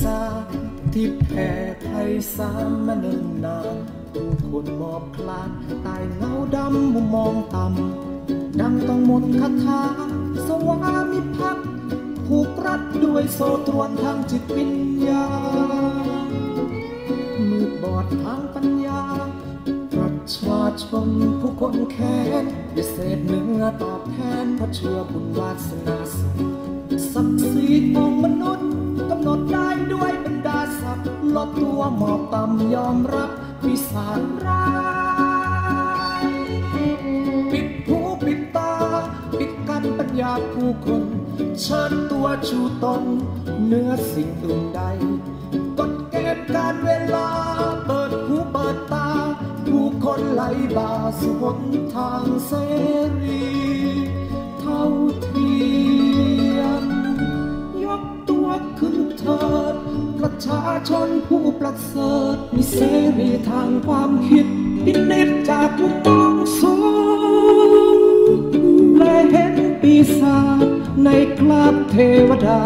สาที่แผ่ไพศาลมาเนิ่นนานผู้คนมอบคลานตายเงาดำมุมมองต่ำ ดังต้องมนคาถาสวามิภักดิ์ผูกรัดด้วยโซตรวนทางจิตวิญญาณมืดบอดทางปัญญาประชาชนผู้คนแค้นดิเศษเนื้อตอบแทนเพราะเชื่อบุญวาสนาสศักดิ์ศรีของมนุษย์กำหนดได้ลดตัวหมอบต่ำยอมรับวิสาร้าย ปิดหูปิดตา ปิดกั้นปัญญาผู้คน เชิญตัวชูตนเนื้อสิ่งอื่นใด กดเกณฑ์การเวลา เปิดหูเปิดตาผู้คนไหลบ่าสุขนทางเสรีชาชนผู้ประเสริฐมีเสรีทางความคิดพินิจจากทุกต้องสูงและเห็นปีศาจในคราบเทวดา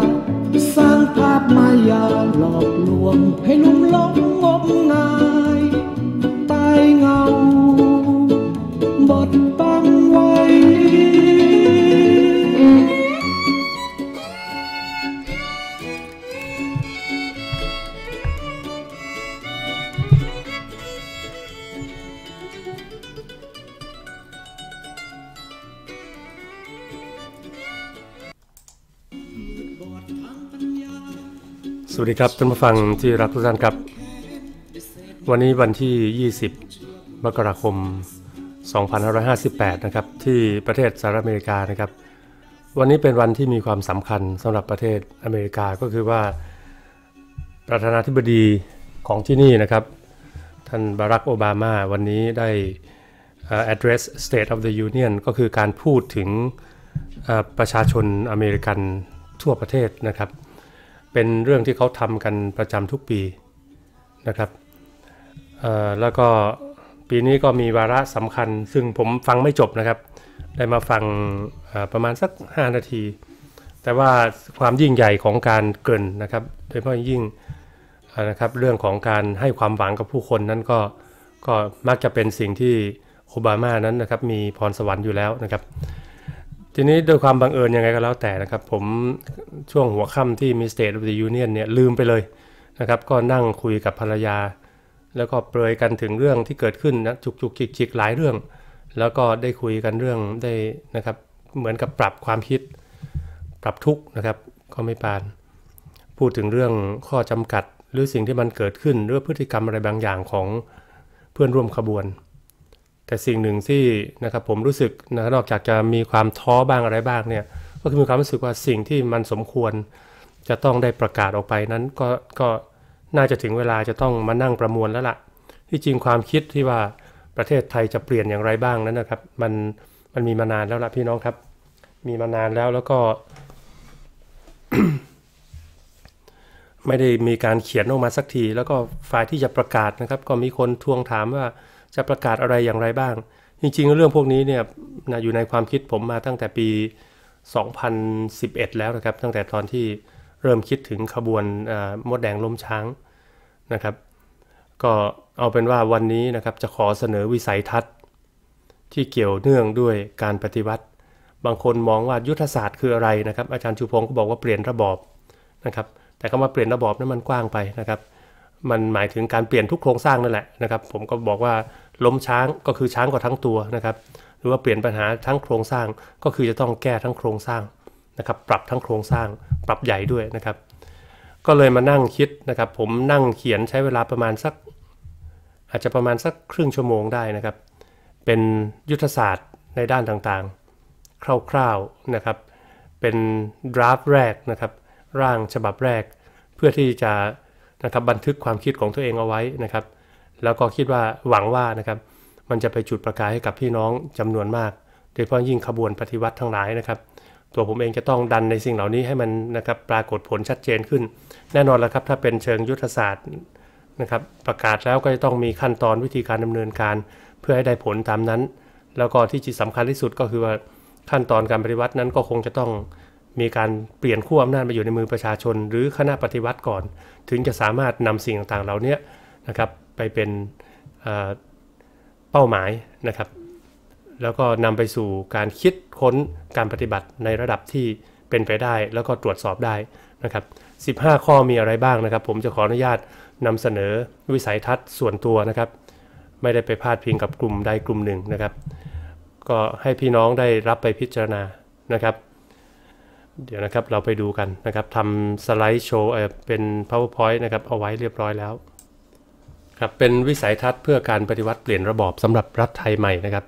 สร้างภาพมายาหลอกลวงให้ลุ่มหลงงมงายใต้เงาสดีครับท่านผู้ฟังที่รักทุกท่านครับ วันนี้วันที่ 20มกราคม2558นะครับ ที่ประเทศสหรัฐอเมริกานะครับ วันนี้เป็นวันที่มีความสำคัญสำหรับประเทศอเมริกา ก็คือว่าประธานาธิบดีของที่นี่นะครับ ท่านบารัก โอบามา วันนี้ได้ address state of the union ก็คือการพูดถึงประชาชนอเมริกันทั่วประเทศนะครับเป็นเรื่องที่เขาทำกันประจำทุกปีนะครับแล้วก็ปีนี้ก็มีวาระสำคัญซึ่งผมฟังไม่จบนะครับ ได้มาฟังประมาณสัก 5 นาที แต่ว่าความยิ่งใหญ่ของการเกินนะครับโดยเฉพาะยิ่งนะครับเรื่องของการให้ความหวังกับผู้คนนั้นก็ก็มักจะเป็นสิ่งที่โอบามานั้นนะครับมีพรสวรรค์อยู่แล้วนะครับทีนี้โดยความบังเอิญยังไงก็แล้วแต่นะครับผมช่วงหัวค่ำที่มีสเตอร์ f t h เ u n ยนเนี่ยลืมไปเลยนะครับก็นั่งคุยกับภรรยา แล้วก็เปรยกันถึงเรื่องที่เกิดขึ้นนะจุกจุกจิกจิกหลายเรื่อง แล้วก็ได้คุยกันเรื่องได้นะครับเหมือนกับปรับความคิด ปรับทุกนะครับก็ไม่ปาน พูดถึงเรื่องข้อจำกัดหรือสิ่งที่มันเกิดขึ้นหรือพฤติกรรมอะไรบางอย่างของเพื่อนร่วมขบวนแต่สิ่งหนึ่งที่นะครับผมรู้สึกนะนอกจากจะมีความท้อบ้างอะไรบ้างเนี่ย ก็คือมีความรู้สึกว่าสิ่งที่มันสมควรจะต้องได้ประกาศออกไปนั้นก็ก็น่าจะถึงเวลาจะต้องมานั่งประมวลแล้วละ่ะ ที่จริงความคิดที่ว่าประเทศไทยจะเปลี่ยนอย่างไรบ้างนั้นนะครับมันมันมีมานานแล้วล่ะพี่น้องครับ มีมานานแล้วแล้วก็ ไม่ได้มีการเขียนออกมาสักทีแล้วก็ฝ่ายที่จะประกาศนะครับ ก็มีคนทวงถามว่าจะประกาศอะไรอย่างไรบ้าง จริงๆ เรื่องพวกนี้เนี่ยอยู่ในความคิดผมมาตั้งแต่ปี 2011 แล้วนะครับ ตั้งแต่ตอนที่เริ่มคิดถึงขบวนมดแดงล้มช้างนะครับ ก็เอาเป็นว่าวันนี้นะครับจะขอเสนอวิสัยทัศน์ ที่เกี่ยวเนื่องด้วยการปฏิวัติ บางคนมองว่ายุทธศาสตร์คืออะไรนะครับอาจารย์ชูพงศ์ก็บอกว่าเปลี่ยนระบอบนะครับ แต่คำว่าเปลี่ยนระบอบนั้นมันกว้างไปนะครับมันหมายถึงการเปลี่ยนทุกโครงสร้างนั่นแหละนะครับผมก็บอกว่าล้มช้างก็คือช้างกว่าทั้งตัวนะครับ หรือว่าเปลี่ยนปัญหาทั้งโครงสร้าง ก็คือจะต้องแก้ทั้งโครงสร้างนะครับปรับทั้งโครงสร้าง ปรับใหญ่ด้วยนะครับ ก็เลยมานั่งคิดนะครับ ผมนั่งเขียนใช้เวลาประมาณสัก อาจจะประมาณสักครึ่งชั่วโมงได้นะครับ เป็นยุทธศาสตร์ในด้านต่างๆ คร่าวๆนะครับ เป็นดราฟต์แรกนะครับร่างฉบับแรก เพื่อที่จะนะครับบันทึกความคิดของตัวเองเอาไว้นะครับ แล้วก็คิดว่าหวังว่านะครับมันจะไปจุดประกายให้กับพี่น้องจำนวนมาก โดยเฉพาะยิ่งขบวนปฏิวัติทั้งหลายนะครับ ตัวผมเองจะต้องดันในสิ่งเหล่านี้ให้มันนะครับปรากฏผลชัดเจนขึ้น แน่นอนแล้วครับถ้าเป็นเชิงยุทธศาสตร์นะครับประกาศแล้วก็จะต้องมีขั้นตอนวิธีการดำเนินการ เพื่อให้ได้ผลตามนั้น แล้วก็ที่สำคัญที่สุดก็คือว่าขั้นตอนการปฏิวัตินั้นก็คงจะต้องมีการเปลี่ยนขั้วอำนาจมาอยู่ในมือประชาชน หรือคณะปฏิวัติก่อนถึงจะสามารถนำสิ่งต่างๆเราเนี้ยนะครับไปเป็นเป้าหมายนะครับ แล้วก็นำไปสู่การคิดค้นการปฏิบัติในระดับที่เป็นไปได้แล้วก็ตรวจสอบได้นะครับ 15 ข้อมีอะไรบ้างนะครับ ผมจะขออนุญาตนำเสนอวิสัยทัศน์ส่วนตัวนะครับ ไม่ได้ไปพาดพิงกับกลุ่มใดกลุ่มหนึ่งนะครับก็ให้พี่น้องได้รับไปพิจารณานะครับเดี๋ยวนะครับ เราไปดูกันนะครับทำสไลด์โชว์เป็น powerpoint นะครับ เอาไว้เรียบร้อยแล้วครับเป็นวิสัยทัศน์เพื่อการปฏิวัติเปลี่ยนระบอบสำหรับรัฐไทยใหม่นะครับ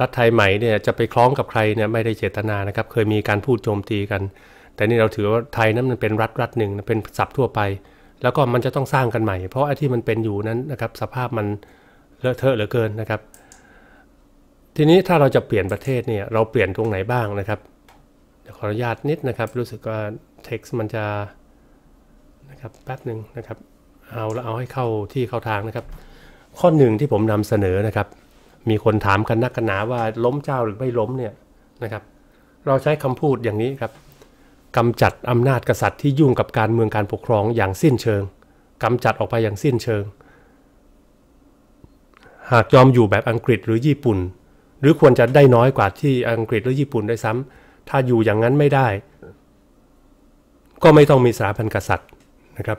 รัฐไทยใหม่เนี่ยจะไปคล้องกับใครเนี่ยไม่ได้เจตนานะครับ เคยมีการพูดโจมตีกัน แต่นี่เราถือว่าไทยนั้นมันเป็นรัฐรัฐหนึ่งเป็นศัพท์ทั่วไป แล้วก็มันจะต้องสร้างกันใหม่เพราะไอ้ที่มันเป็นอยู่นั้นนะครับสภาพมันเลอะเทอะเหลือเกินนะครับ ทีนี้ถ้าเราจะเปลี่ยนประเทศเนี่ยเราเปลี่ยนตรงไหนบ้างนะครับขออนุญาตนิดนะครับรู้สึกว่าเท็กซ์มันจะนะครับแป๊บหนึ่งนะครับ เอาแล้วเอาให้เข้าที่เข้าทางนะครับ ข้อหนึ่งที่ผมนำเสนอนะครับ มีคนถามกันนักกันหนาว่าล้มเจ้าหรือไม่ล้มเนี่ยนะครับ เราใช้คำพูดอย่างนี้ครับกำจัดอำนาจกษัตริย์ที่ยุ่งกับการเมืองการปกครองอย่างสิ้นเชิง กำจัดออกไปอย่างสิ้นเชิง หากยอมอยู่แบบอังกฤษหรือญี่ปุ่น หรือควรจะได้น้อยกว่าที่อังกฤษหรือญี่ปุ่นได้ซ้ำถ้าอยู่อย่างนั้นไม่ได้ ก็ไม่ต้องมีสถาบันกษัตริย์นะครับ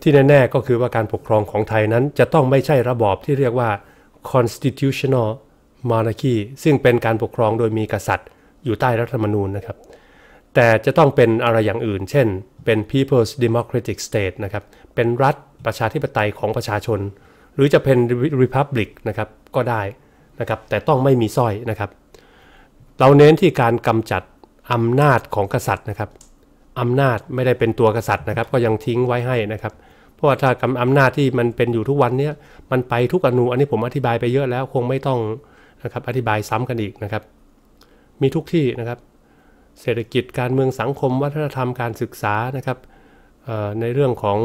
ที่แน่ๆก็คือว่าการปกครองของไทยนั้นจะต้องไม่ใช่ระบอบที่เรียกว่า constitutional monarchy ซึ่งเป็นการปกครองโดยมีกษัตริย์ อยู่ใต้รัฐธรรมนูญนะครับ แต่จะต้องเป็นอะไรอย่างอื่น เช่นเป็น people's democratic state นะครับเป็นรัฐประชาธิปไตยของประชาชน หรือจะเป็น republic นะครับก็ได้นะครับ แต่ต้องไม่มีสร้อยนะครับเราเน้นที่การกำจัดอำนาจของกษัตริย์นะครับอำนาจไม่ได้เป็นตัวกษัตริย์นะครับ ก็ยังทิ้งไว้ให้นะครับเพราะว่าถ้ากำอำนาจที่มันเป็นอยู่ทุกวันเนี้ยมันไปทุกอนูอันนี้ผมอธิบายไปเยอะแล้วคงไม่ต้องนะครับอธิบายซ้ำกันอีกนะครับมีทุกที่นะครับเศรษฐกิจการเมืองสังคม วัฒนธรรมการศึกษานะครับในเรื่องของ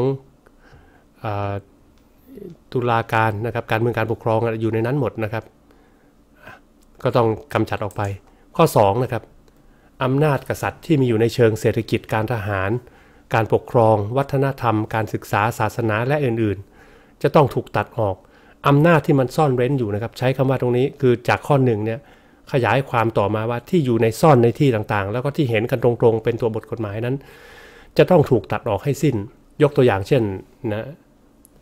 ตุลาการนะครับการเมืองการปกครองอยู่ในนั้นหมดนะครับก็ต้องกำจัดออกไปข้อ2นะครับอำนาจกษัตริย์ที่มีอยู่ในเชิงเศรษฐกิจการทหาร การปกครอง วัฒนธรรมการศึกษาศาสนาและอื่นๆ จะต้องถูกตัดออกอำนาจที่มันซ่อนเร้นอยู่นะครับใช้คำว่าตรงนี้คือจากข้อหนึ่งเนี่ยขยายความต่อมาว่าที่อยู่ในซ่อนในที่ต่างๆ แล้วก็ที่เห็นกันตรงๆเป็นตัวบทกฎหมายนั้น จะต้องถูกตัดออกให้สิ้น ยกตัวอย่างเช่นนะ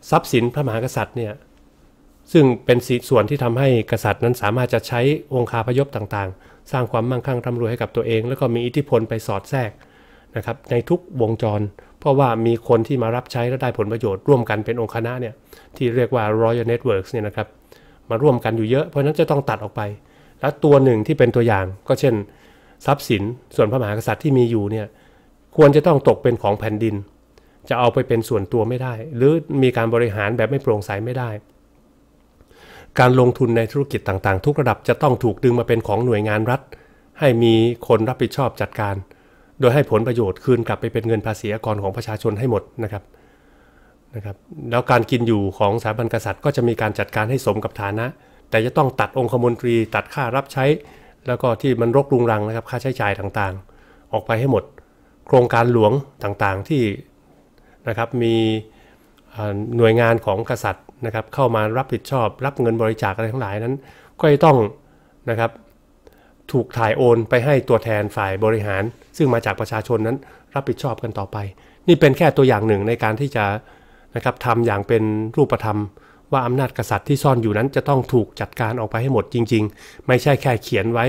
ทรัพย์สินพระมหากษัตริย์เนี่ยซึ่งเป็นส่วนที่ทำให้กษัตริย์นั้น สามารถจะใช้องคาพยพต่างๆสร้างความมั่งคั่งร่ำรวยให้กับตัวเอง แล้วก็มีอิทธิพลไปสอดแทรกนะครับในทุกวงจร เพราะว่ามีคนที่มารับใช้และได้ผลประโยชน์ร่วมกันเป็นองค์คณะเนี่ย ที่เรียกว่า Royal Networks เนี่ยนะครับ มาร่วมกันอยู่เยอะเพราะนั้นจะต้องตัดออกไป แล้วตัวหนึ่งที่เป็นตัวอย่างก็เช่นทรัพย์สินส่วนพระมหากษัตริย์ที่มีอยู่เนี่ยควรจะต้องตกเป็นของแผ่นดิน จะเอาไปเป็นส่วนตัวไม่ได้ หรือมีการบริหารแบบไม่โปร่งใสไม่ได้การลงทุนในธุรกิจต่างๆ ทุกระดับจะต้องถูกดึงมาเป็นของหน่วยงานรัฐ ให้มีคนรับผิดชอบจัดการ โดยให้ผลประโยชน์คืนกลับไปเป็นเงินภาษีอกรของประชาชนให้หมดนะครับนะครับแล้วการกินอยู่ของสถาบันกษัตริย์ก็จะมีการจัดการให้สมกับฐานะ แต่จะต้องตัดองคมนตรีตัดค่ารับใช้ แล้วก็ที่มันรกรุงรังนะครับ ค่าใช้จ่ายต่างๆ ออกไปให้หมด โครงการหลวงต่างๆ ที่นะครับมีหน่วยงานของกษัตริย์นะครับเข้ามารับผิดชอบรับเงินบริจาคอะไรทั้งหลายนั้น ก็จะต้องนะครับถูกถ่ายโอนไปให้ตัวแทนฝ่ายบริหาร ซึ่งมาจากประชาชนนั้นรับผิดชอบกันต่อไป นี่เป็นแค่ตัวอย่างหนึ่งในการที่จะนะครับทำอย่างเป็นรูปธรรม ว่าอำนาจกษัตริย์ที่ซ่อนอยู่นั้น จะต้องถูกจัดการออกไปให้หมดจริง ๆ ไม่ใช่แค่เขียนไว้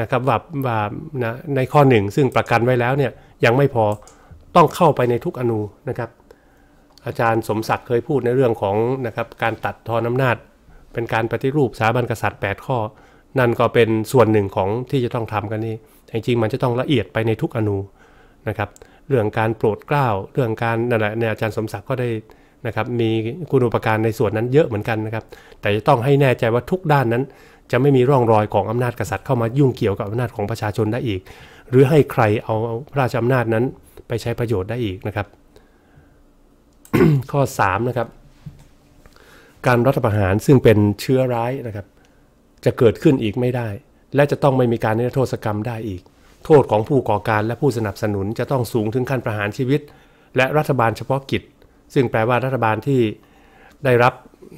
นะครับ ว่าว่านะในข้อหนึ่งซึ่งประกันไว้แล้วเนี่ยยังไม่พอต้องเข้าไปในทุกอนูนะครับอาจารย์สมศักดิ์เคยพูดในเรื่องของ นะครับการตัดทอนอำนาจ เป็นการปฏิรูปสถาบันกษัตริย์8ข้อนั่นก็เป็นส่วนหนึ่งของที่จะต้องทำกันนี่จริงๆ มันจะต้องละเอียดไปในทุกอนูนะครับ เรื่องการโปรดเกล้าเรื่องการนั่นแหละในอาจารย์สมศักดิ์ก็ได้นะครับมีคุณูปการในส่วนนั้นเยอะเหมือนกันนะครับ แต่จะต้องให้แน่ใจว่าทุกด้านนั้น จะไม่มีร่องรอยของอำนาจกษัตริย์เข้ามายุ่งเกี่ยวกับอำนาจของประชาชนได้อีก หรือให้ใครเอาพระราชอำนาจนั้นไปใช้ประโยชน์ได้อีกนะครับข้อ 3 นะครับ การรัฐประหารซึ่งเป็นเชื้อร้ายนะครับ จะเกิดขึ้นอีกไม่ได้ และจะต้องไม่มีการนิรโทษกรรมได้อีก โทษของผู้ก่อการและผู้สนับสนุน จะต้องสูงถึงขั้นประหารชีวิต และรัฐบาลเฉพาะกิจ ซึ่งแปลว่ารัฐบาลที่ได้รับ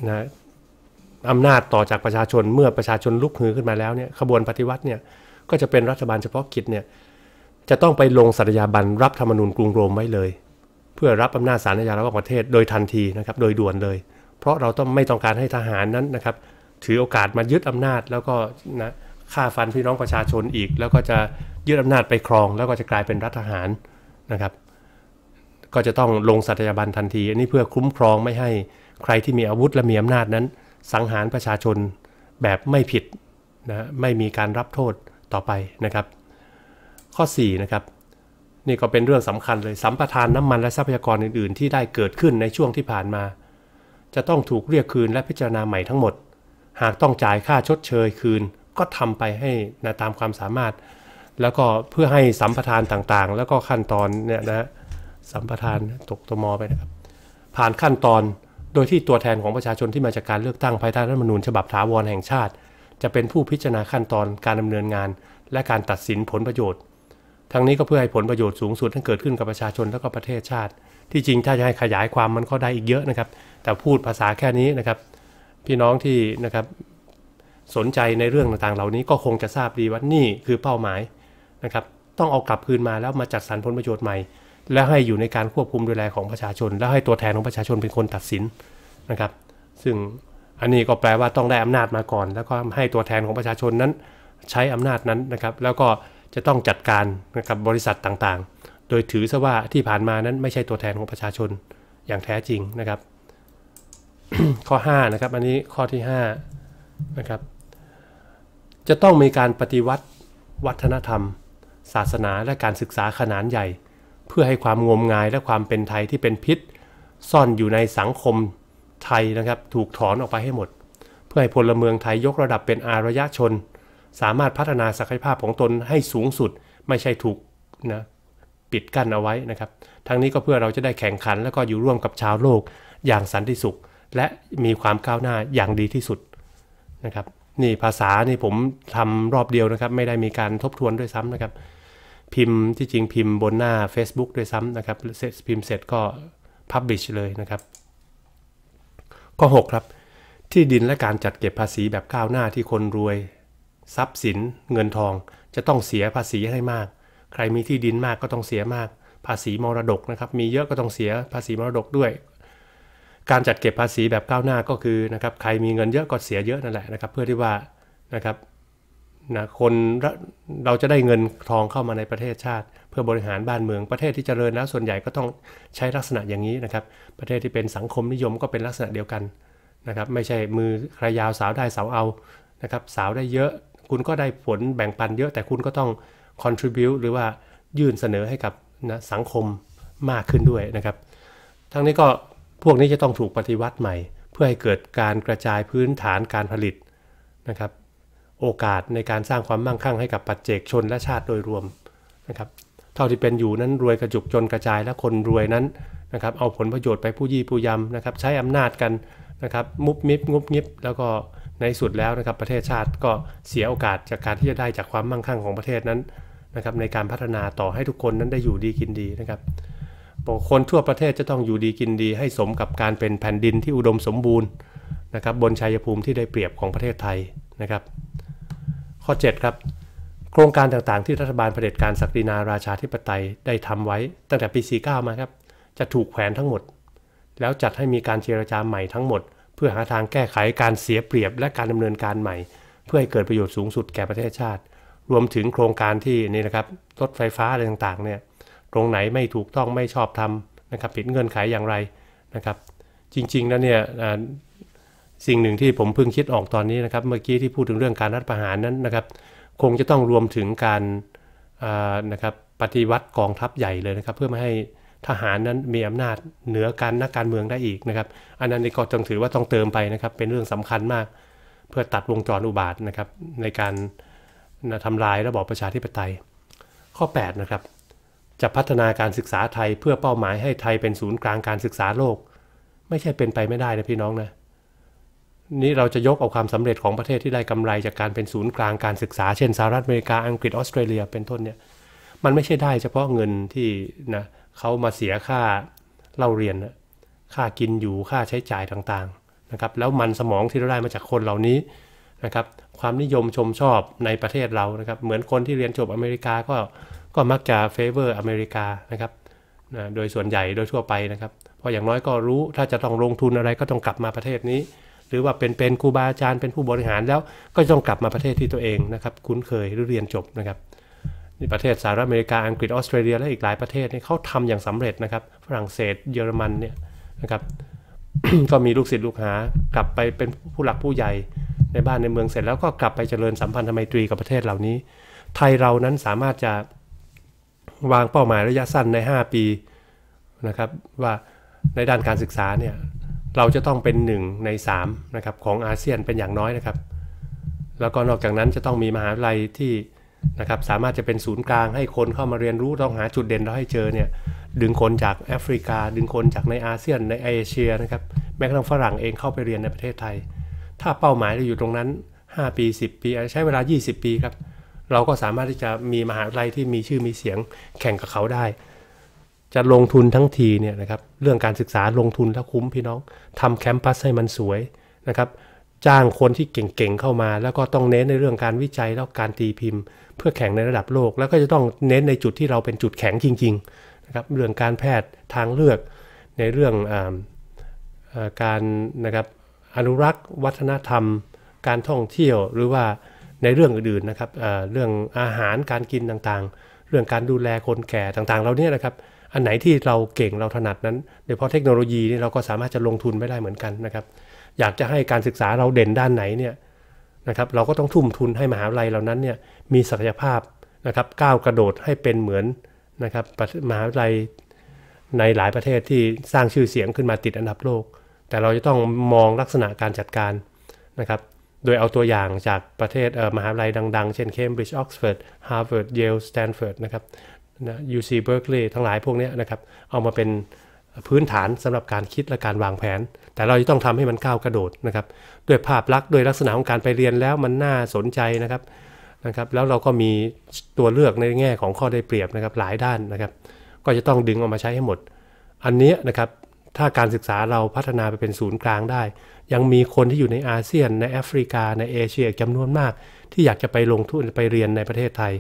นะอำนาจต่อจากประชาชนเมื่อประชาชนลุกฮือขึ้นมาแล้วเนี่ยขบวนปฏิวัติเนี่ยก็จะเป็นรัฐบาลเฉพาะกิจเนี่ยจะต้องไปลงสัตยาบันรับธรรมนูญกรุงโรมไว้เลยเพื่อรับอำนาจศาลอาญาระหว่างประเทศโดยทันทีนะครับ โดยด่วนเลย เพราะเราต้องไม่ต้องการให้ทหารนั้นนะครับ ถือโอกาสมายึดอำนาจ แล้วก็นะฆ่าฟันพี่น้องประชาชนอีก แล้วก็จะยึดอำนาจไปครอง แล้วก็จะกลายเป็นรัฐทหารนะครับ ก็จะต้องลงสัตยาบันทันทีอันนี้เพื่อคุ้มครองไม่ให้ใครที่มีอาวุธและมีอำนาจนั้น สังหารประชาชนแบบไม่ผิดนะไม่มีการรับโทษต่อไปนะครับ ข้อ4นะครับนี่ก็เป็นเรื่องสำคัญเลย สัมปทานน้ามันและทรัพยากรอื่นๆ ที่ได้เกิดขึ้นในช่วงที่ผ่านมา จะต้องถูกเรียกคืนและพิจารณาใหม่ทั้งหมด หากต้องจ่ายค่าชดเชยคืน ก็ทำไปให้นะตามความสามารถ แล้วก็เพื่อให้สัมปทานต่างๆ แล้วก็ขั้นตอนเนี่ยนะสัมปทานตกตมอไปนะครับผ่านขั้นตอนโดยที่ตัวแทนของประชาชนที่มาจากการเลือกตั้งภายใต้รัฐธรรมนูญฉบับถาวรแห่งชาติ จะเป็นผู้พิจารณาขั้นตอนการดำเนินงาน และการตัดสินผลประโยชน์ทั้งนี้ก็เพื่อให้ผลประโยชน์สูงสุดที่เกิดขึ้นกับประชาชนและก็ประเทศชาติ ที่จริงถ้าจะให้ขยายความมันก็ได้อีกเยอะนะครับ แต่พูดภาษาแค่นี้นะครับ พี่น้องที่นะครับสนใจในเรื่องต่างๆเหล่านี้ ก็คงจะทราบดีว่านี่คือเป้าหมายนะครับ ต้องเอากลับคืนมาแล้วมาจัดสรรผลประโยชน์ใหม่ และให้อยู่ในการควบคุมดูแลของประชาชน และให้ตัวแทนของประชาชนเป็นคนตัดสินนะครับ ซึ่งอันนี้ก็แปลว่าต้องได้อำนาจมาก่อน แล้วก็ให้ตัวแทนของประชาชนนั้น ใช้อำนาจนั้นนะครับ แล้วก็จะต้องจัดการกับบริษัทต่างๆ โดยถือซะว่าที่ผ่านมานั้นไม่ใช่ตัวแทนของประชาชนอย่างแท้จริงนะครับ ข้อ 5 นะครับ อันนี้ข้อที่ 5 นะครับ จะต้องมีการปฏิวัติวัฒนธรรม ศาสนาและการศึกษาขนาดใหญ่ เพื่อให้ความงมงายและความเป็นไทยที่เป็นพิษ ซ่อนอยู่ในสังคมไทยนะครับถูกถอนออกไปให้หมด เพื่อให้พลเมืองไทยยกระดับเป็นอารยชนสามารถพัฒนาศักยภาพของตนให้สูงสุด ไม่ใช่ถูกนะปิดกั้นเอาไว้นะครับ ทั้งนี้ก็เพื่อเราจะได้แข่งขัน แล้วก็อยู่ร่วมกับชาวโลก อย่างสันติสุข และมีความก้าวหน้าอย่างดีที่สุดนะครับ นี่ภาษานี่ผมทำรอบเดียวนะครับ ไม่ได้มีการทบทวนด้วยซ้ำนะครับ พิมพ์ที่จริงพิมพ์บนหน้า Facebook ด้วยซ้ำนะครับเสร็จพิมพ์เสร็จก็พับบิชเลยนะครับ ข้อ6ครับที่ดินและการจัดเก็บภาษีแบบก้าวหน้าที่คนรวยทรัพย์สินเงินทองจะต้องเสียภาษีให้มาก ใครมีที่ดินมากก็ต้องเสียมาก ภาษีมรดกนะครับ มีเยอะก็ต้องเสียภาษีมรดกด้วย การจัดเก็บภาษีแบบก้าวหน้าก็คือนะครับใครมีเงินเยอะก็เสียเยอะนั่นแหละนะครับ เพื่อที่ว่านะครับนะคนเราจะได้เงินทองเข้ามาในประเทศชาติ เพื่อบริหารบ้านเมืองประเทศที่จเจริญแล้วส่วนใหญ่ก็ต้องใช้ลักษณะอย่างนี้นะครับ ประเทศที่เป็นสังคมนิยมก็เป็นลักษณะเดียวกันนะครับ ไม่ใช่มือใครยาวสาวได้สาวเอานะครับสาวได้เยอะคุณก็ได้ผลแบ่งปันเยอะ แต่คุณก็ต้อง contribute หรือว่ายื่นเสนอให้กับนะสังคมมากขึ้นด้วยนะครับ ทั้งนี้ก็พวกนี้จะต้องถูกปฏิวัติใหม่ เพื่อให้เกิดการกระจายพื้นฐานการผลิตนะครับ โอกาสในการสร้างความมั่งคั่งให้กับปัจเจกชนและชาติโดยรวมนะครับเท่าที่เป็นอยู่นั้นรวยกระจุกจนกระจายและคนรวยนั้นนะครับเอาผลประโยชน์ไปผู้ยี่ผู้ยำนะครับ ใช้อำนาจกันนะครับมุบมิบงุบงิบแล้วก็ในสุดแล้วนะครับประเทศชาติก็เสียโอกาสจากการที่จะได้จากความมั่งคั่งของประเทศนั้นนะครับในการพัฒนาต่อให้ทุกคนนั้นได้อยู่ดีกินดีนะครับคนทั่วประเทศจะต้องอยู่ดีกินดีให้สมกับการเป็นแผ่นดินที่อุดมสมบูรณ์นะครับบนชายภูมิที่ได้เปรียบของประเทศไทยนะครับข้อ7ครับ โครงการต่างๆที่รัฐบาลเผด็จการศักดินาราชาธิปไตยได้ทำไว้ตั้งแต่ปี49มาครับจะถูกแขวนทั้งหมด แล้วจัดให้มีการเจรจาใหม่ทั้งหมดพื่อหาทางแก้ไขการเสียเปรียบและการดำเนินการใหม่ เพื่อให้เกิดประโยชน์สูงสุดแก่ประเทศชาติ รวมถึงโครงการที่นี่นะครับรถไฟฟ้าอะไรต่างๆเนี่ยตรงไหนไม่ถูกต้องไม่ชอบทำนะครับผิดเงื่อนไขอย่างไรนะครับจริง ๆ แล้วเนี่ยสิ่งหนึ่งที่ผมเพิ่งคิดออกตอนนี้นะครับเมื่อกี้ที่พูดถึงเรื่องการรัฐประหารนั้นนะครับคงจะต้องรวมถึงการนะครับปฏิวัติกองทัพใหญ่เลยนะครับเพื่อไม่ให้ทหารนั้นมีอำนาจเหนือการนักการเมืองได้อีกนะครับ อันนั้นก็ต้องถือว่าต้องเติมไปนะครับ เป็นเรื่องสำคัญมาก เพื่อตัดวงจรอุบาทนะครับ ในการทำลายระบอบประชาธิปไตยข้อ8นะครับจะพัฒนาการศึกษาไทยเพื่อเป้าหมายให้ไทยเป็นศูนย์กลางการศึกษาโลก ไม่ใช่เป็นไปไม่ได้นะพี่น้องนะ นี่เราจะยกเอาความสำเร็จของประเทศที่ได้กำไรจากการเป็นศูนย์กลางการศึกษาเช่น สหรัฐอเมริกาอังกฤษออสเตรเลียเป็นต้นเนี่ยมันไม่ใช่ได้เฉพาะเงินที่นะเขามาเสียค่าเล่าเรียนค่ากินอยู่ค่าใช้จ่ายต่างๆ นะครับ แล้วมันสมองที่เราได้มาจากคนเหล่านี้นะครับ ความนิยมชมชอบในประเทศเรา นะครับ เหมือนคนที่เรียนจบอเมริกาก็ ก็มักจะเฟเวอร์อเมริกานะครับนะโดยส่วนใหญ่โดยทั่วไปนะครับ เพราะอย่างน้อยก็รู้ถ้าจะต้องลงทุนอะไรก็ต้องกลับมาประเทศนี้ หรือว่าเป็นเป็นครูบาอาจารย์ เป็นผู้บริหารแล้วก็ต้องกลับมาประเทศที่ตัวเองนะครับคุ้นเคยหรือเรียนจบนะครับประเทศสหรัฐอเมริกาอังกฤษ ออสเตรเลียและอีกหลายประเทศเนี่ยเขาทำอย่างสำเร็จนะครับ ฝรั่งเศสเยอรมันเนี่ยนะครับก็มีลูกศิษย์ลูกหา กลับไปเป็นผู้หลักผู้ใหญ่ ในบ้านในเมืองเสร็จแล้วก็กลับไปเจริญสัมพันธไมตรีกับประเทศเหล่านี้ ไทยเรานั้นสามารถจะวางเป้าหมายระยะสั้นใน 5 ปีนะครับว่าในด้านการศึกษาเนี่ยเราจะต้องเป็น1ใน3นะครับของอาเซียนเป็นอย่างน้อยนะครับแล้วก็นอกจากนั้นจะต้องมีมหาวิทยาลัยที่นะครับสามารถจะเป็นศูนย์กลางให้คนเข้ามาเรียนรู้ต้องหาจุดเด่นแล้วให้เจอเนี่ยดึงคนจากแอฟริกา ดึงคนจากในอาเซียน ในเอเชียนะครับแม้กระทั่งฝรั่งเองเข้าไปเรียนในประเทศไทย ถ้าเป้าหมายเราอยู่ตรงนั้น5ปี10 ปีใช้เวลา 20 ปีครับเราก็สามารถที่จะมีมหาวิทยาลัยที่มีชื่อมีเสียงแข่งกับเขาได้ จะลงทุนทั้งทีเนี่ยนะครับเรื่องการศึกษาลงทุนถ้าคุ้มพี่น้องทำแคมปัสให้มันสวยนะครับจ้างคนที่เก่งๆเข้ามา แล้วก็ต้องเน้นในเรื่องการวิจัยแล้วการตีพิมพ์เพื่อแข่งในระดับโลก แล้วก็จะต้องเน้นในจุดที่เราเป็นจุดแข็งจริงๆนะครับเรื่องการแพทย์ทางเลือกในเรื่องอการนะครับอนุรักษ์ วัฒนธรรม การท่องเที่ยวหรือว่าในเรื่องอื่นๆนะครับเรื่องอาหารการกินต่างๆ เรื่องการดูแลคนแก่ต่างๆเราเนี่ยนะครับอันไหนที่เราเก่งเราถนัดนั้นโดยเฉพาะเทคโนโลยีนี่เราก็สามารถจะลงทุนไม่ได้เหมือนกันนะครับอยากจะให้การศึกษาเราเด่นด้านไหนเนี่ยนะครับเราก็ต้องทุ่มทุนให้มหาวิทยาลัยเหล่านั้นเนี่ย มีศักยภาพนะครับก้าวกระโดดให้เป็นเหมือนนะครับมหาวิทยาลัยในหลายประเทศที่สร้างชื่อเสียงขึ้นมาติดอันดับโลก แต่เราจะต้องมองลักษณะการจัดการนะครับโดยเอาตัวอย่างจากประเทศมหาวิทยาลัยดังๆ เช่น Cambridge Oxford Harvard Yale Stanford นะครับ UC Berkeley ทั้งหลายพวกนี้นะครับเอามาเป็นพื้นฐานสำหรับการคิดและการวางแผน แต่เราจะต้องทำให้มันก้าวกระโดดนะครับด้วยภาพลักษณ์โดยลักษณะของการไปเรียนแล้วมันน่าสนใจนะครับ นะครับ แล้วเราก็มีตัวเลือกในแง่ของข้อได้เปรียบนะครับหลายด้านนะครับ ก็จะต้องดึงออกมาใช้ให้หมด อันนี้นะครับ ถ้าการศึกษาเราพัฒนาไปเป็นศูนย์กลางได้ ยังมีคนที่อยู่ในอาเซียน ในแอฟริกา ในเอเชียจำนวนมาก ที่อยากจะไปลงทุนไปเรียนในประเทศไทย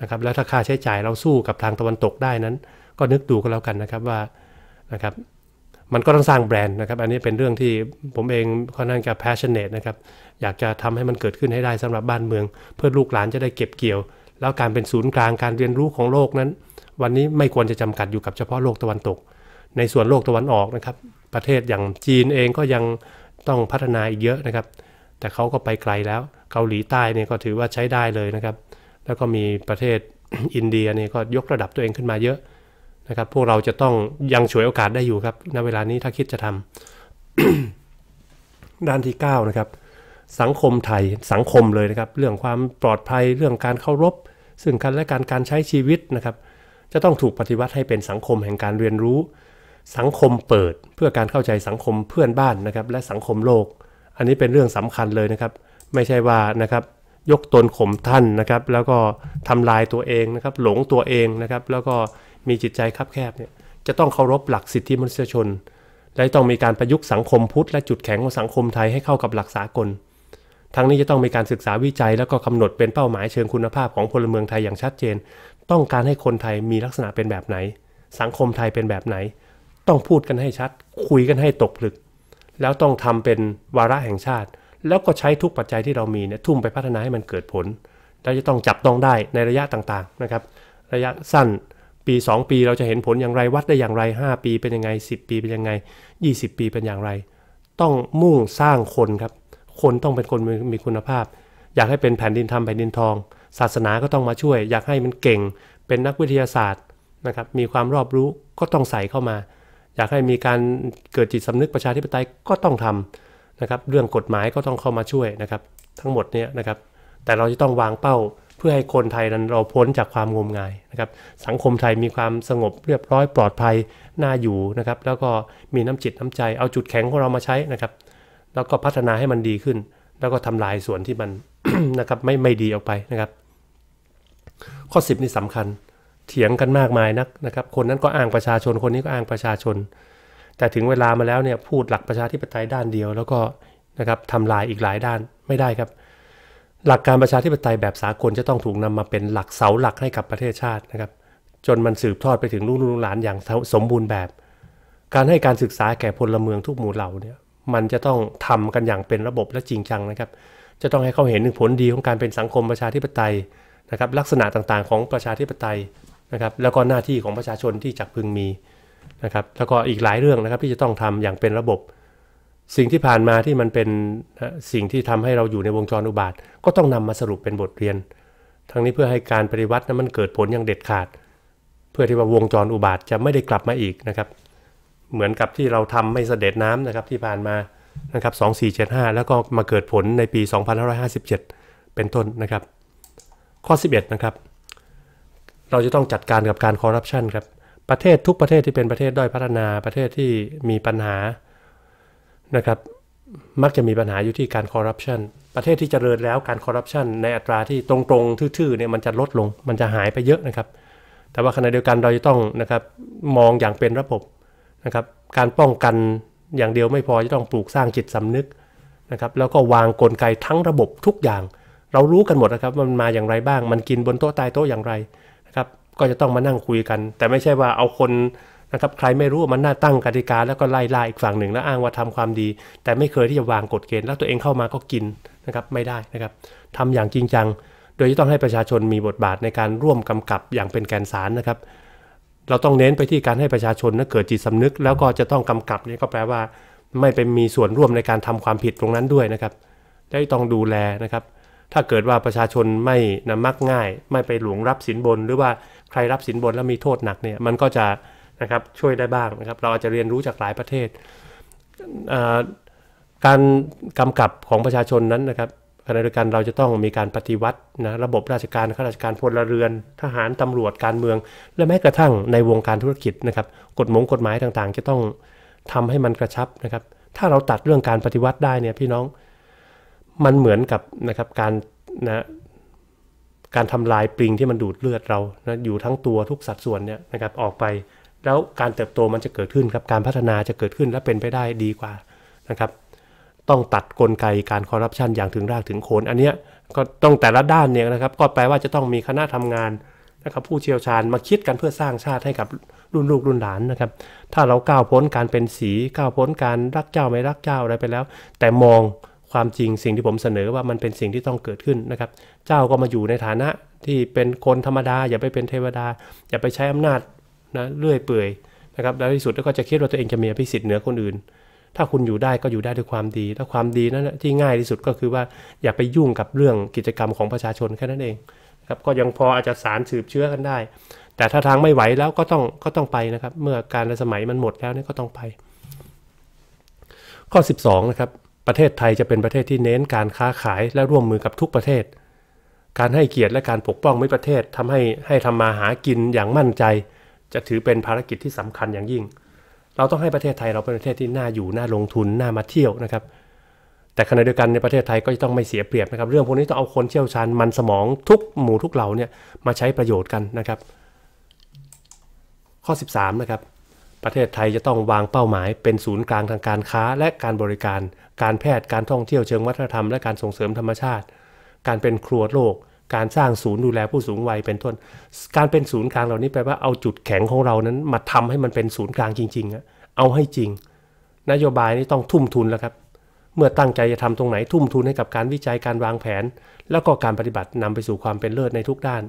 นะครับ แล้วถ้าค่าใช้จ่ายเราสู้กับทางตะวันตกได้นั้น ก็นึกดูกันแล้วกันนะครับว่านะครับ มันก็ต้องสร้างแบรนด์นะครับ อันนี้เป็นเรื่องที่ผมเองค่อนข้างจะ passionate นะครับ อยากจะทำให้มันเกิดขึ้นให้ได้สำหรับบ้านเมือง เพื่อลูกหลานจะได้เก็บเกี่ยว แล้วการเป็นศูนย์กลางการเรียนรู้ของโลกนั้น วันนี้ไม่ควรจะจำกัดอยู่กับเฉพาะโลกตะวันตก ในส่วนโลกตะวันออกนะครับ ประเทศอย่างจีนเองก็ยังต้องพัฒนาอีกเยอะนะครับ แต่เขาก็ไปไกลแล้ว เกาหลีใต้เนี่ยก็ถือว่าใช้ได้เลยนะครับ แล้วก็มีประเทศอินเดียเนี่ยก็ยกระดับตัวเองขึ้นมาเยอะนะครับ พวกเราจะต้องยังฉวยโอกาสได้อยู่ครับณเวลานี้ถ้าคิดจะทำด้านที่9นะครับสังคมไทยสังคมเลยนะครับ เรื่องความปลอดภัยเรื่องการเคารพซึ่งกันและการการใช้ชีวิตนะครับ จะต้องถูกปฏิวัติให้เป็นสังคมแห่งการเรียนรู้ สังคมเปิด เพื่อการเข้าใจสังคมเพื่อนบ้านนะครับ และสังคมโลก อันนี้เป็นเรื่องสำคัญเลยนะครับ ไม่ใช่ว่านะครับ ยกตนข่มท่านนะครับ แล้วก็ทำลายตัวเองนะครับ หลงตัวเองนะครับแล้วก็มีจิตใจคับแคบเนี่ยจะต้องเคารพหลักสิทธิมนุษยชน และต้องมีการประยุกต์สังคมพุทธและจุดแข็งของสังคมไทยให้เข้ากับหลักสากล ทั้งนี้จะต้องมีการศึกษาวิจัยแล้วก็กำหนดเป็นเป้าหมายเชิงคุณภาพของพลเมืองไทยอย่างชัดเจน ต้องการให้คนไทยมีลักษณะเป็นแบบไหน สังคมไทยเป็นแบบไหน ต้องพูดกันให้ชัด คุยกันให้ตกผลึก แล้วต้องทำเป็นวาระแห่งชาติ แล้วก็ใช้ทุกปัจจัยที่เรามีเนี่ยทุ่มไปพัฒนาให้มันเกิดผลและจะต้องจับต้องได้ในระยะต่างๆนะครับ ระยะสั้นปี2ปีเราจะเห็นผลอย่างไรวัดได้อย่างไร 5 ปี เป็นยังไง 10 ปีเป็นยังไง20 ปีเป็นอย่างไร ต้องมุ่งสร้างคนครับ คนต้องเป็นคนมีคุณภาพ อยากให้เป็นแผ่นดินทำแผ่นดินทอง ศาสนาก็ต้องมาช่วย อยากให้มันเก่งเป็นนักวิทยาศาสตร์นะครับมีความรอบรู้ก็ต้องใส่เข้ามา อยากให้มีการเกิดจิตสำนึกประชาธิปไตยก็ต้องทำนะครับเรื่องกฎหมายก็ต้องเข้ามาช่วยนะครับทั้งหมดเนี่ยนะครับแต่เราจะต้องวางเป้าเพื่อให้คนไทยนั้นเราพ้นจากความงมงายนะครับ สังคมไทยมีความสงบเรียบร้อยปลอดภัยน่าอยู่นะครับ แล้วก็มีน้ำจิตน้ำใจเอาจุดแข็งของเรามาใช้นะครับ แล้วก็พัฒนาให้มันดีขึ้น แล้วก็ทำลายส่วนที่มันนะครับไม่ไม่ดีออกไปนะครับ ข้อ 10นี่สำคัญเถียงกันมากมายนักนะครับ คนนั้นก็อ้างประชาชนคนนี้ก็อ้างประชาชน แต่ถึงเวลามาแล้วเนี่ยพูดหลักประชาธิปไตยด้านเดียว แล้วก็นะครับทำลายอีกหลายด้านไม่ได้ครับหลักการประชาธิปไตยแบบสากลจะต้องถูกนำมาเป็นหลักเสาหลักให้กับประเทศชาตินะครับจนมันสืบทอดไปถึงลูกหลานอย่างสมบูรณ์แบบ การให้การศึกษาแก่พลเมืองทุกหมู่เหล่าเนี่ยมันจะต้องทำกันอย่างเป็นระบบและจริงจังนะครับจะต้องให้เขาเห็นถึงผลดีของการเป็นสังคมประชาธิปไตยนะครับลักษณะต่างๆของประชาธิปไตยนะครับแล้วก็หน้าที่ของประชาชนที่จะพึงมีนะครับแล้วก็อีกหลายเรื่องนะครับที่จะต้องทำอย่างเป็นระบบสิ่งที่ผ่านมาที่มันเป็นสิ่งที่ทำให้เราอยู่ในวงจรอุบาท ก็ต้องนำมาสรุปเป็นบทเรียนทั้งนี้เพื่อให้การปฏิวัตินั้นมันเกิดผลอย่างเด็ดขาด เพื่อที่ว่าวงจรอุบาทจะไม่ได้กลับมาอีกนะครับ เหมือนกับที่เราทำไม่เสด็จน้ำนะครับที่ผ่านมานะครับ2475 แล้วก็มาเกิดผลในปี 2557 เป็นต้นนะครับ ข้อ 11นะครับเราจะต้องจัดการกับการคอร์รัปชันครับประเทศทุกประเทศที่เป็นประเทศด้อยพัฒนาประเทศที่มีปัญหานะครับมักจะมีปัญหาอยู่ที่การคอร์รัปชันประเทศที่เจริญแล้วการคอร์รัปชันในอัตราที่ตรงๆทื่อๆเนี่ยมันจะลดลงมันจะหายไปเยอะนะครับแต่ว่าขณะเดียวกันเราจะต้องนะครับมองอย่างเป็นระบบนะครับการป้องกันอย่างเดียวไม่พอจะต้องปลูกสร้างจิตสำนึกนะครับแล้วก็วางกลไกทั้งระบบทุกอย่าง เรารู้กันหมดนะครับมันมาอย่างไรบ้าง มันกินบนโต๊ะตายโต๊ะอย่างไรนะครับก็จะต้องมานั่งคุยกัน แต่ไม่ใช่ว่าเอาคนนะครับใครไม่รู้มันน่าตั้งกติกาแล้วก็ไล่ล่าอีกฝั่งหนึ่งแล้วอ้างว่าทำความดี แต่ไม่เคยที่จะวางกฎเกณฑ์แล้วตัวเองเข้ามาก็กินนะครับ ไม่ได้นะครับทำอย่างจริงจัง โดยที่ต้องให้ประชาชนมีบทบาทในการร่วมกำกับ อย่างเป็นแกนสารนะครับ เราต้องเน้นไปที่การให้ประชาชนนะเกิดจิตสำนึกแล้วก็จะต้องกำกับนี่ก็แปลว่า ไม่ไปมีส่วนร่วมในการทำความผิดตรงนั้นด้วยนะครับ ได้ต้องดูแลนะครับ ถ้าเกิดว่าประชาชนไม่นะมักง่าย ไม่ไปหลวงรับสินบน หรือว่าใครรับสินบนแล้วมีโทษหนักเนี่ยมันก็จะนะครับช่วยได้บ้างนะครับ เราอาจจะเรียนรู้จากหลายประเทศการกำกับของประชาชนนั้นนะครับขณะเดียวกันเราจะต้องมีการปฏิวัตินะระบบราชการข้าราชการพลเรือน ทหารตำรวจการเมือง และแม้กระทั่งในวงการธุรกิจนะครับกฎหมงกฎหมายต่างๆ จะต้องทำให้มันกระชับนะครับถ้าเราตัดเรื่องการปฏิวัติได้เนี่ยพี่น้องมันเหมือนกับนะครับการนะการทำลายปริงที่มันดูดเลือดเรานะอยู่ทั้งตัวทุกสัดส่วนเนี่ยนะครับออกไปแล้วการเติบโตมันจะเกิดขึ้นครับการพัฒนาจะเกิดขึ้นและเป็นไปได้ดีกว่านะครับต้องตัดกลไกการคอร์รัปชันอย่างถึงรากถึงโคนอันเนี้ยก็ต้องแต่ละด้านเนี่ยนะครับก็แปลว่าจะต้องมีคณะทำงานนะครับผู้เชี่ยวชาญมาคิดกันเพื่อสร้างชาติให้กับรุ่นลูกรุ่นหลานนะครับถ้าเราก้าวพ้นการเป็นสีก้าวพ้นการรักเจ้าไม่รักเจ้าอะไรไปแล้ว แต่มองความจริงสิ่งที่ผมเสนอว่ามันเป็นสิ่งที่ต้องเกิดขึ้นนะครับเจ้าก็มาอยู่ในฐานะที่เป็นคนธรรมดา อย่าไปเป็นเทวดา อย่าไปใช้อำนาจนะเลื่อยเปื่อยนะครับแล้วที่สุดก็จะคิดว่าตัวเองจะมีอภิสิทธิ์เหนือคนอื่น ถ้าคุณอยู่ได้ก็อยู่ได้ด้วยความดีถ้าความดีนั้นที่ง่ายที่สุดก็คือว่า อย่าไปยุ่งกับเรื่องกิจกรรมของประชาชนแค่นั้นเองครับก็ยังพออาจจะสารสืบเชื้อกันได้ แต่ถ้าทางไม่ไหวแล้วก็ต้องก็ต้องไปนะครับ เมื่อการสมัยมันหมดแล้วนี่ก็ต้องไป ข้อ 12 นะครับ ประเทศไทยจะเป็นประเทศที่เน้นการค้าขายและร่วมมือกับทุกประเทศ การให้เกียรติและการปกป้องมิตรประเทศทำให้ให้ทำมาหากินอย่างมั่นใจจะถือเป็นภารกิจที่สำคัญอย่างยิ่ง เราต้องให้ประเทศไทยเราเป็นประเทศที่น่าอยู่น่าลงทุนน่ามาเที่ยวนะครับ แต่ขณะเดียวกันในประเทศไทยก็จะต้องไม่เสียเปรียบนะครับ เรื่องพวกนี้ต้องเอาคนเชี่ยวชาญมันสมองทุกหมู่ทุกเหล่าเนี่ยมาใช้ประโยชน์กันนะครับ ข้อ 13นะครับประเทศไทยจะต้องวางเป้าหมายเป็นศูนย์กลางทางการค้าและการบริการการแพทย์การท่องเที่ยวเชิงวัฒนธรรมและการส่งเสริมธรรมชาติ การเป็นครัวโลกการสร้างศูนย์ ดูแลผู้สูงวัยเป็นต้น การเป็นศูนย์กลาง เหล่านี้แปลว่าเอาจุดแข็งของเรานั้น มาทำให้มันเป็นศูนย์กลางจริงๆ เอาให้จริง นโยบายนี้ต้องทุ่มทุนแล้วครับ เมื่อตั้งใจจะทำตรงไหนทุ่มทุนให้กับการวิจัยการวางแผน แล้วก็การปฏิบัตินำไปสู่ความเป็นเลิศในทุกด้าน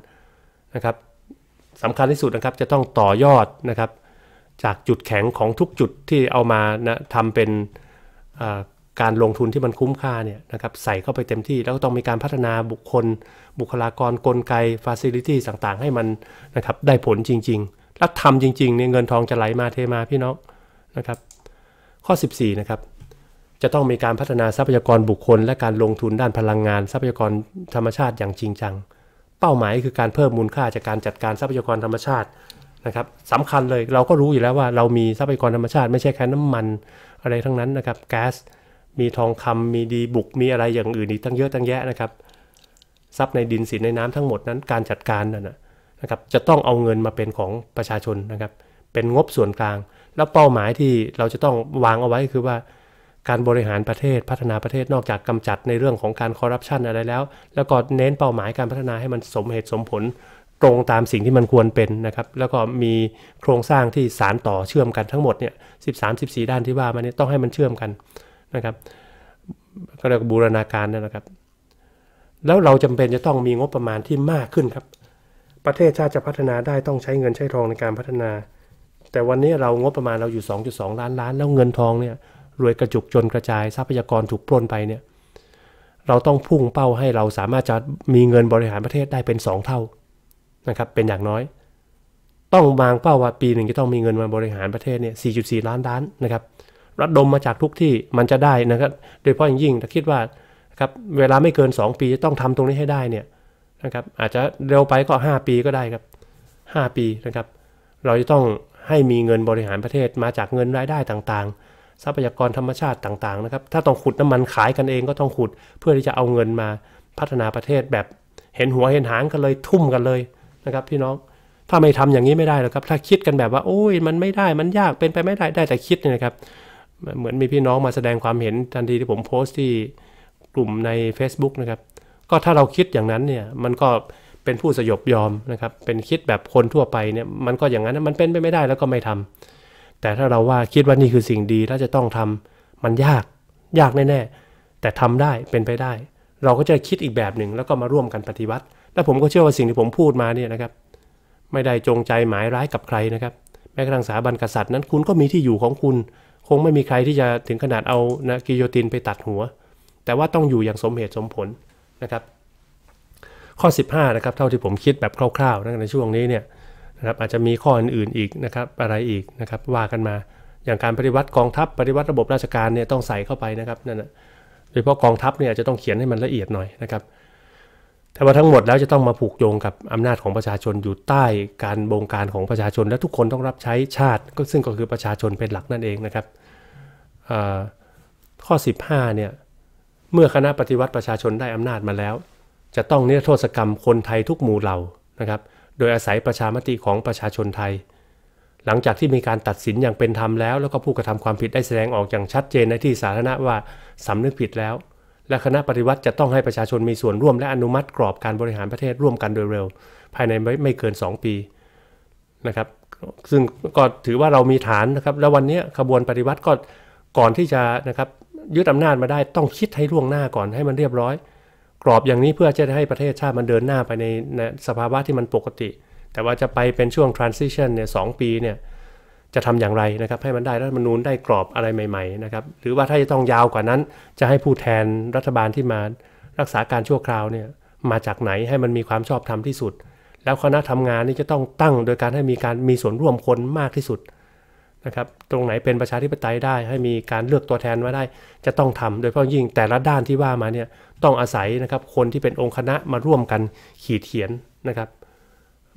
นะครับสำคัญที่สุดนะครับจะต้องต่อยอดนะครับ จากจุดแข็งของทุกจุดที่เอามานะทำเป็นการลงทุนที่มันคุ้มค่าเนี่ยนะครับใส่เข้าไปเต็มที่แล้วก็ต้องมีการพัฒนาบุคคลบุคลากรกลไกฟาซิลิตี้ต่างๆ ให้มันนะครับได้ผลจริง ๆ แล้วทำจริงๆเนี่ยเงินทองจะไหลมาเทมาพี่น้องนะครับข้อ 14นะครับจะต้องมีการพัฒนาทรัพยากรบุคคล และการลงทุนด้านพลังงานทรัพยากรธรรมชาติอย่างจริงจัง เป้าหมายคือการเพิ่มมูลค่าจากการจัดการทรัพยากรธรรมชาตินะครับสำคัญเลย เราก็รู้อยู่แล้วว่าเรามีทรัพยากรธรรมชาติไม่ใช่แค่น้ำมันอะไรทั้งนั้นนะครับแก๊สมีทองคำมีดีบุก มีอะไรอย่างอื่นอีกตั้งเยอะตั้งแยะนะครับทรัพย์ในดินสินในน้ำทั้งหมดนั้นการจัดการนั่นนะครับจะต้องเอาเงินมาเป็นของประชาชนนะครับเป็นงบส่วนกลาง แล้วเป้าหมายที่เราจะต้องวางเอาไว้คือว่าการบริหารประเทศพัฒนาประเทศนอกจากกำจัดในเรื่องของการคอร์รัปชันอะไรแล้วแล้วก็เน้นเป้าหมายการพัฒนาให้มันสมเหตุสมผล ตรงตามสิ่งที่มันควรเป็นนะครับแล้วก็มีโครงสร้างที่สานต่อเชื่อมกันทั้งหมดเนี่ยสิบามสิบสี่ด้านที่ว่ามันนี้ต้องให้มันเชื่อมกันนะครับก็เรียกบูรณาการนั่นนะครับ แล้วเราจำเป็นจะต้องมีงบประมาณที่มากขึ้นครับ ประเทศชาติจะพัฒนาได้ต้องใช้เงินใช้ทองในการพัฒนา แต่วันนี้เรางบประมาณเราอยู่ 2.2 ล้านล้าน แล้วเงินทองเนี่ยรวยกระจุกจนกระจายทรัพยากรถูกปล้นไปเนี่ยเราต้องพุ่งเป้าให้เราสามารถจะมีเงินบริหารประเทศได้เป็น 2 เท่านะครับเป็นอย่างน้อย ต้องวางเป้าว่าปีหนึ่งจะต้องมีเงินมาบริหารประเทศเนี่ย 4.4 ล้านล้านนะครับระดมมาจากทุกที่มันจะได้นะครับ โดยเฉพาะอย่างยิ่งถ้าคิดว่าครับเวลาไม่เกิน 2 ปีจะต้องทำตรงนี้ให้ได้เนี่ยนะครับ อาจจะเร็วไปก็5ปีก็ได้ครับ 5 ปีนะครับ เราจะต้องให้มีเงินบริหารประเทศมาจากเงินรายได้ต่างๆ ทรัพยากรธรรมชาติต่างๆนะครับ ถ้าต้องขุดน้ำมันขายกันเองก็ต้องขุด เพื่อที่จะเอาเงินมาพัฒนาประเทศแบบเห็นหัวเห็นหางกันเลยทุ่มกันเลยนะครับ พี่น้องถ้าไม่ทำอย่างนี้ไม่ได้หรอกครับ ถ้าคิดกันแบบว่า โอ้ย มันไม่ได้มันยากเป็นไปไม่ได้ได้แต่คิดเนี่ยนะครับเหมือนมีพี่น้องมาแสดงความเห็นทันทีที่ผมโพสต์ที่กลุ่มใน Facebook นะครับ ก็ถ้าเราคิดอย่างนั้นเนี่ยมันก็เป็นผู้สยบยอมนะครับ เป็นคิดแบบคนทั่วไปเนี่ย มันก็อย่างนั้นมันเป็นไปไม่ได้ แล้วก็ไม่ทำ แต่ถ้าเราว่าคิดว่านี่คือสิ่งดีถ้าจะต้องทำ มันยากยากแน่ๆแต่ทำได้เป็นไปได้ เราก็จะคิดอีกแบบหนึ่งแล้วก็มาร่วมกันปฏิวัติและผมก็เชื่อว่าสิ่งที่ผมพูดมาเนี่ยนะครับ ไม่ได้จงใจหมายร้ายกับใครนะครับ แม้กระทั่งสถาบันกษัตริย์นั้น คุณก็มีที่อยู่ของคุณคงไม่มีใครที่จะถึงขนาดเอานะกิโยตินไปตัดหัว แต่ว่าต้องอยู่อย่างสมเหตุสมผลนะครับ ข้อ 15 นะครับเท่าที่ผมคิดแบบคร่าวๆนะในช่วงนี้เนี่ยนะครับอาจจะมีข้ออื่นๆ อีกนะครับอะไรอีกนะครับ ว่ากันมาอย่างการปฏิวัติกองทัพปฏิวัติระบบราชการเนี่ยต้องใส่เข้าไปนะครับนั่นนะโดยเฉพาะกองทัพเนี่ยจะต้องเขียนให้มันละเอียดหน่อยนะครับ แต่ว่าทั้งหมดแล้วจะต้องมาผูกโยงกับอำนาจของประชาชนอยู่ใต้การบงการของประชาชนและทุกคนต้องรับใช้ชาติ ก็ซึ่งก็คือประชาชนเป็นหลักนั่นเองนะครับข้อ 15 เนี่ย เมื่อคณะปฏิวัติประชาชนได้อำนาจมาแล้ว จะต้องนิรโทษกรรมคนไทยทุกหมู่เหล่านะครับ โดยอาศัยประชามติของประชาชนไทย หลังจากที่มีการตัดสินอย่างเป็นธรรมแล้ว แล้วก็ผู้กระทำความผิดได้แสดงออกอย่างชัดเจนในที่สาธารณะว่าสำนึกผิดแล้ว และคณะปฏิวัติจะต้องให้ประชาชนมีส่วนร่วมและอนุมัติ กรอบการบริหารประเทศร่วมกันโดยเร็วภายในไม่เกิน 2 ปีนะครับซึ่งก็ถือว่าเรามีฐานนะครับและวันนี้ขบวนปฏิวัติก็ก่อนที่จะนะครับยึดอานาจมาได้ต้องคิดให้ล่วงหน้าก่อนให้มันเรียบร้อย กรอบอย่างนี้เพื่อจะให้ประเทศชาติมันเดินหน้าไปในสภาวะที่มันปกติ แต่ว่าจะไปเป็นช่วง transition เนี่ยสปีเนี่ยจะทำอย่างไรนะครับให้มันได้รัฐมนูญได้กรอบอะไรใหม่ๆนะครับหรือว่าถ้าจะต้องยาวกว่านั้น จะให้ผู้แทนรัฐบาลที่มา รักษาการชั่วคราวเนี่ยมาจากไหนให้มันมีความชอบธรรมที่สุด แล้วคณะทำงานนี่จะต้องตั้งโดยการให้มีการมีส่วนร่วมคนมากที่สุดนะครับตรงไหนเป็นประชาธิปไตยได้ให้มีการเลือกตัวแทนมาได้ จะต้องทำโดยเฉพาะยิ่งแต่ละด้านที่ว่ามาเนี่ยต้องอาศัยนะครับคนที่เป็นองค์คณะมาร่วมกันขีดเขียนนะครับ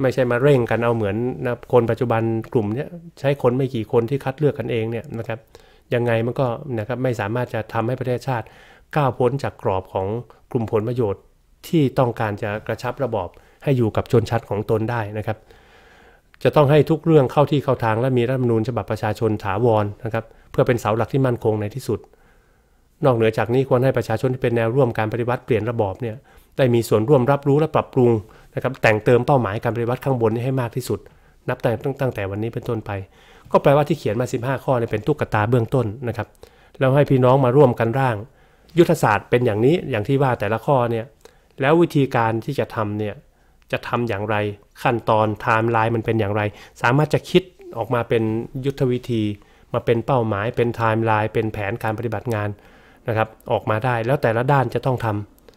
ไม่ใช่มาเร่งกันเอาเหมือนนะคนปัจจุบันกลุ่มนี้ใช้คนไม่กี่คนที่คัดเลือกกันเองเนี่ยนะครับยังไงมันก็นะครับไม่สามารถจะทำให้ประเทศชาติก้าวพ้นจากกรอบของกลุ่มผลประโยชน์ที่ต้องการจะกระชับระบอบ ให้อยู่กับชนชั้นของตนได้นะครับจะต้องให้ทุกเรื่องเข้าที่เข้าทางและมีรัฐธรรมนูญฉบับประชาชนถาวรนะครับเพื่อเป็นเสาหลักที่มั่นคงในที่สุด นอกเหนือจากนี้ควรให้ประชาชนที่เป็นแนวร่วมการปฏิวัติเปลี่ยนระบอบเนี่ยได้มีส่วนร่วมรับรู้และปรับปรุงนะครับแต่งเติมเป้าหมายการปฏิวัติข้างบนให้มากที่สุด นับแต่ตั้งแต่วันนี้เป็นต้นไป ก็แปลว่าที่เขียนมา 15 ข้อเนี่ยเป็นตุ๊กตาเบื้องต้นนะครับ แล้วให้พี่น้องมาร่วมกันร่าง ยุทธศาสตร์เป็นอย่างนี้อย่างที่ว่าแต่ละข้อเนี่ยแล้ววิธีการที่จะทำเนี่ยจะทำอย่างไรขั้นตอนไทม์ไลน์มันเป็นอย่างไร สามารถจะคิดออกมาเป็นยุทธวิธี มาเป็นเป้าหมายเป็นไทม์ไลน์ เป็นแผนการปฏิบัติงานนะครับออกมาได้แล้วแต่ละด้านจะต้องท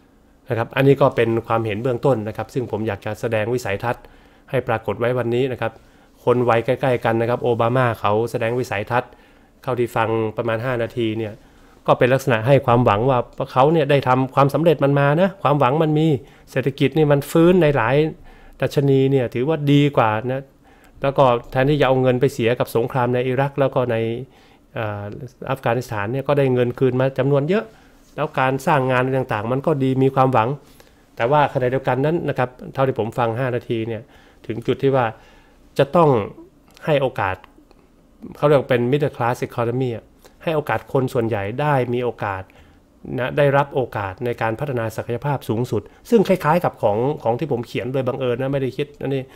ำนะครับอันนี้ก็เป็นความเห็นเบื้องต้นนะครับ ซึ่งผมอยากจะแสดงวิสัยทัศน์ให้ปรากฏไว้วันนี้นะครับ คนไวัยใกล้ ๆ กันนะครับโอบามาเขาแสดงวิสัยทัศน์เข้าที่ฟังประมาณ 5 นาทีเนี่ยก็เป็นลักษณะให้ความหวังว่าเขาเนี่ยได้ทำความสำเร็จมันมานะความหวังมันมีเศรษฐกิจนี่มันฟื้นในหลายดัชนีเนี่ยถือว่าดีกว่านะแล้วก็แทนที่จะเอาเงินไปเสียกับสงครามในอิรักแล้วก็ในอัฟกานิสถานเนี่ยก็ได้เงินคืนมาจำนวนเยอะแล้วการสร้างงานต่างๆมันก็ดีมีความหวัง แต่ว่าขณะเดียวกันนั้นนะครับเท่าที่ผมฟัง 5 นาทีเนี่ยถึงจุดที่ว่าจะต้องให้โอกาสเขาเรียกเป็น middle class economy ให้โอกาสคนส่วนใหญ่ได้มีโอกาสนะได้รับโอกาสในการพัฒนาศักยภาพสูงสุด ซึ่งคล้ายๆ กับของของที่ผมเขียนโดยบังเอิญนะไม่ได้คิดนั่นเอง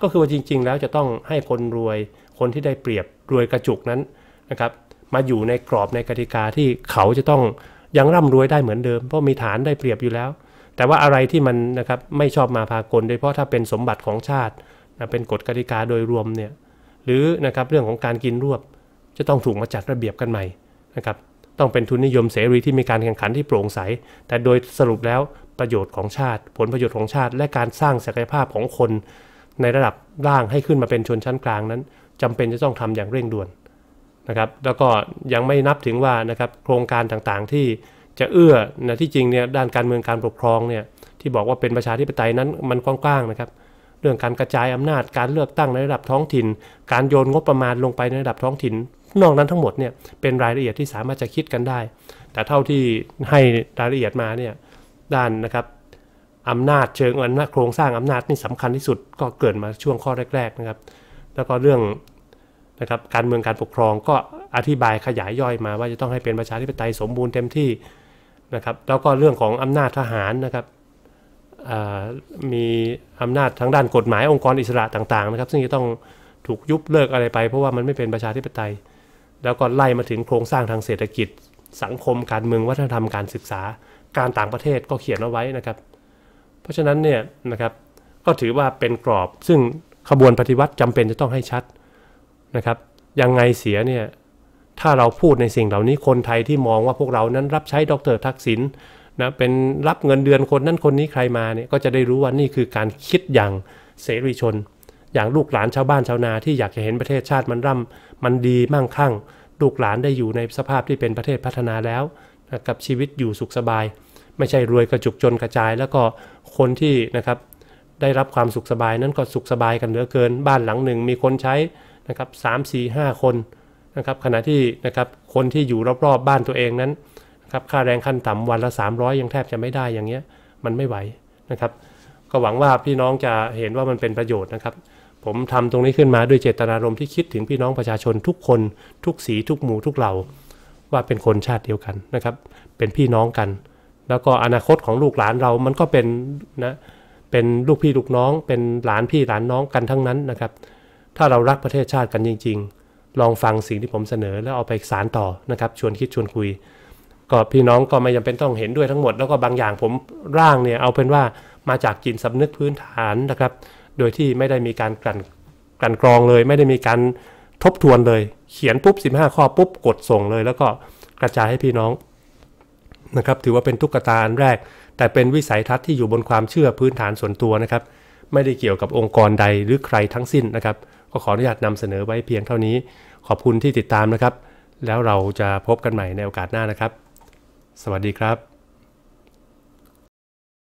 ก็คือว่าจริง ๆ แล้วจะต้องให้คนรวยคนที่ได้เปรียบรวยกระจุกนั้นนะครับมาอยู่ในกรอบในกติกาที่เขาจะต้องยังร่ำรวยได้เหมือนเดิมเพราะมีฐานได้เปรียบอยู่แล้ว แต่ว่าอะไรที่มันนะครับไม่ชอบมาพากลโดยเฉพาะถ้าเป็นสมบัติของชาตินะเป็นกฎกติกาโดยรวมเนี่ยหรือนะครับเรื่องของการกินรวบจะต้องถูกมาจัดระเบียบกันใหม่นะครับต้องเป็นทุนนิยมเสรีที่มีการแข่งขันที่โปร่งใส แต่โดยสรุปแล้วประโยชน์ของชาติ ผลประโยชน์ของชาติ และการสร้างศักยภาพของคน ในระดับล่างให้ขึ้นมาเป็นชนชั้นกลางนั้น จำเป็นจะต้องทำอย่างเร่งด่วนนะครับ แล้วก็ยังไม่นับถึงว่านะครับโครงการต่างๆที่จะเอื้อนะที่จริงเนี่ยด้านการเมืองการปกครองเนี่ยที่บอกว่าเป็นประชาธิปไตยนั้นมันกว้างๆนะครับ เรื่องการกระจายอำนาจการเลือกตั้งในระดับท้องถิ่น การโยนงบประมาณลงไปในระดับท้องถิ่นนอกนั้นทั้งหมดเนี่ยเป็นรายละเอียดที่สามารถจะคิดกันได้ แต่เท่าที่ให้รายละเอียดมาเนี่ยด้านนะครับอำนาจเชิงอำนาจโครงสร้างอำนาจนี่สำคัญที่สุดก็เกิดมาช่วงข้อแรกๆนะครับแล้วก็เรื่องนะครับ การเมืองการปกครองก็อธิบายขยายย่อยมา ว่าจะต้องให้เป็นประชาธิปไตย สมบูรณ์เต็มที่นะครับแล้วก็เรื่องของอำนาจทหารนะครับมีอำนาจทางด้านกฎหมายองค์กรอิสระต่างๆนะครับซึ่งจะต้องถูกยุบเลิกอะไรไปเพราะว่ามันไม่เป็นประชาธิปไตยแล้วก็ไล่มาถึงโครงสร้างทางเศรษฐกิจสังคมการเมืองวัฒนธรรมการศึกษาการต่างประเทศก็เขียนเอาไว้นะครับ เพราะฉะนั้นเนี่ยนะครับก็ถือว่าเป็นกรอบซึ่งขบวนปฏิวัติจำเป็นจะต้องให้ชัดนะครับยังไงเสียเนี่ยถ้าเราพูดในสิ่งเหล่านี้คนไทยที่มองว่าพวกเรานั้นรับใช้ดรทักษิณนะเป็นรับเงินเดือนคนนั้นคนนี้ใครมาเนี่ยก็จะได้รู้ว่านี่คือการคิดอย่างเสรีชนอย่างลูกหลานชาวบ้านชาวนาที่อยากจะเห็นประเทศชาติมันร่ำมันดีมั่งคั่งลูกหลานได้อยู่ในสภาพที่เป็นประเทศพัฒนาแล้วกับชีวิตอยู่สุขสบาย ไม่ใช่รวยกระจุกจนกระจายแล้วก็คนที่นะครับได้รับความสุขสบายนั้นก็สุขสบายกันเหลือเกินบ้านหลังหนึ่งมีคนใช้นะครับสามสี่ห้าคนนะครับขณะที่นะครับคนที่อยู่รอบ ๆบบ้านตัวเองนั้นนะครับค่าแรงขั้นต่ำวันละ 300 ยังแทบจะไม่ได้อย่างเงี้ยมันไม่ไหวนะครับ ก็หวังว่าพี่น้องจะเห็นว่ามันเป็นประโยชน์นะครับผมทำตรงนี้ขึ้นมาด้วยเจตนารมณ์ที่คิดถึงพี่น้องประชาชนทุกคนทุกสีทุกหมู่ทุกเหล่าว่าเป็นคนชาติเดียวกันนะครับ เป็นพี่น้องกัน แล้วก็อนาคตของลูกหลานเรามันก็เป็นนะเป็นลูกพี่ลูกน้อง เป็นหลานพี่หลานน้องกันทั้งนั้นนะครับถ้าเรารักประเทศชาติกันจริงๆ ลองฟังสิ่งที่ผมเสนอ แล้วเอาไปสารต่อนะครับ ชวนคิดชวนคุย ก็พี่น้องก็ไม่จำเป็นต้องเห็นด้วยทั้งหมด แล้วก็บางอย่างผมร่างเนี่ย เอาเป็นว่ามาจากจิตสำนึกพื้นฐานนะครับโดยที่ไม่ได้มีการกลั่นกลั่นกรองเลย ไม่ได้มีการทบทวนเลย เขียนปุ๊บ 15 ข้อปุ๊บกดส่งเลย แล้วก็กระจายให้พี่น้องนะครับ ถือว่าเป็นตุ๊กตาอันแรก แต่เป็นวิสัยทัศน์ที่อยู่บนความเชื่อพื้นฐานส่วนตัวนะครับ ไม่ได้เกี่ยวกับองค์กรใดหรือใครทั้งสิ้นนะครับก็ขออนุญาตนำเสนอไว้เพียงเท่านี้ ขอบคุณที่ติดตามนะครับ แล้วเราจะพบกันใหม่ในโอกาสหน้านะครับ สวัสดีครับ